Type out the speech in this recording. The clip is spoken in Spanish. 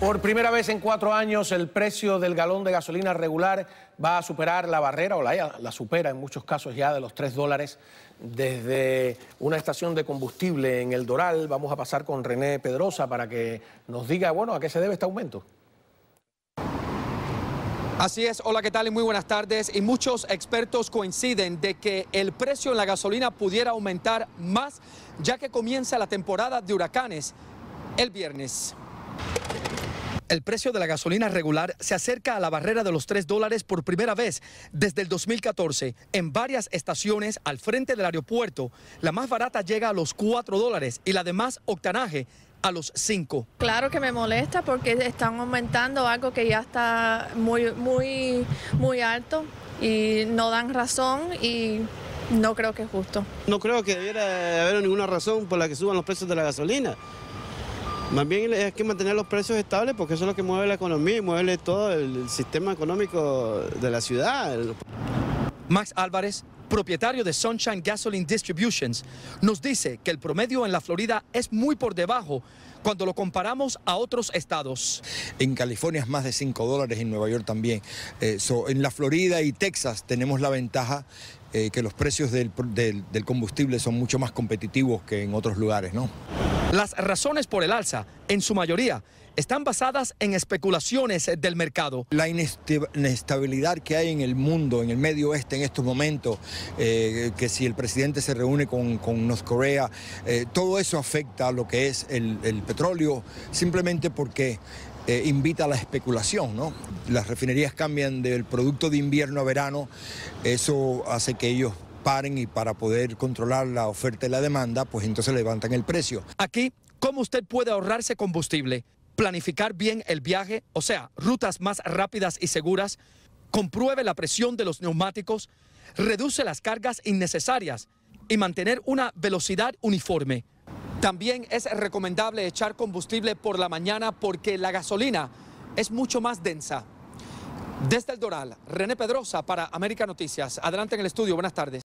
Por primera vez en cuatro años, el precio del galón de gasolina regular va a superar la barrera, o la, supera en muchos casos ya, de los tres dólares. Desde una estación de combustible en El Doral, vamos a pasar con René Pedrosa para que nos diga, bueno, a qué se debe este aumento. Así es, hola, ¿qué tal? Y muy buenas tardes. Y muchos expertos coinciden de que el precio en la gasolina pudiera aumentar más, ya que comienza la temporada de huracanes el viernes. El precio de la gasolina regular se acerca a la barrera de los 3 dólares por primera vez desde el 2014. En varias estaciones al frente del aeropuerto, la más barata llega a los 4 dólares y la de más octanaje a los 5. Claro que me molesta porque están aumentando algo que ya está muy, muy, muy alto y no dan razón y no creo que es justo. No creo que debiera haber ninguna razón por la que suban los precios de la gasolina. Más bien hay que mantener los precios estables porque eso es lo que mueve la economía y mueve todo el sistema económico de la ciudad. Max Álvarez, propietario de Sunshine Gasoline Distributions, nos dice que el promedio en la Florida es muy por debajo cuando lo comparamos a otros estados. En California es más de 5 dólares, en Nueva York también. Eh, en la Florida y Texas tenemos la ventaja eh, que los precios del, del combustible son mucho más competitivos que en otros lugares, ¿no? Las razones por el alza, en su mayoría, están basadas en especulaciones del mercado. La inestabilidad que hay en el mundo, en el Medio Oeste en estos momentos, eh, que si el presidente se reúne con, North Korea, eh, todo eso afecta a lo que es el, petróleo, simplemente porque eh, invita a la especulación. ¿no? Las refinerías cambian del producto de invierno a verano, eso hace que ellos paren y para poder controlar la oferta y la demanda, pues entonces levantan el precio. Aquí, ¿cómo usted puede ahorrarse combustible? Planificar bien el viaje, o sea, rutas más rápidas y seguras, compruebe la presión de los neumáticos, reduce las cargas innecesarias y mantener una velocidad uniforme. También es recomendable echar combustible por la mañana porque la gasolina es mucho más densa. Desde el Doral, René Pedrosa para América Noticias. Adelante en el estudio, buenas tardes.